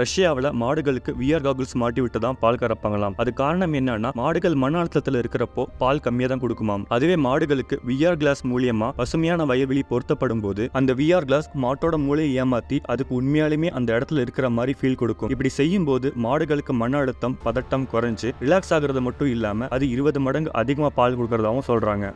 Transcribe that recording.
ரஷ்யாவில் மாடுகளுக்கு wear goggles மாட்டி விட்டு தான் பால் கறப்பாங்களாம் அது காரணம் என்னன்னா மாடுகள் மன அழுத்தத்தில் இருக்கிறப்போ பால் கம்மியாக தான் கொடுக்குமாம் அதுவே மாடுகளுக்கு விஆர் கிளாஸ் மூலியமா பசுமையான வயவெளி பொருத்தப்படும் போது அந்த விஆர் கிளாஸ் மாட்டோட மூளையை ஏமாத்தி அதுக்கு உண்மையாலுமே அந்த இடத்துல இருக்கிற மாதிரி ஃபீல் கொடுக்கும் இப்படி செய்யும் போது மாடுகளுக்கு மன அழுத்தம் பதட்டம் குறைஞ்சு ரிலாக்ஸ் ஆகுறது மட்டும் இல்லாமல் அது இருபது மடங்கு அதிகமாக பால் கொடுக்கறதாவும் சொல்றாங்க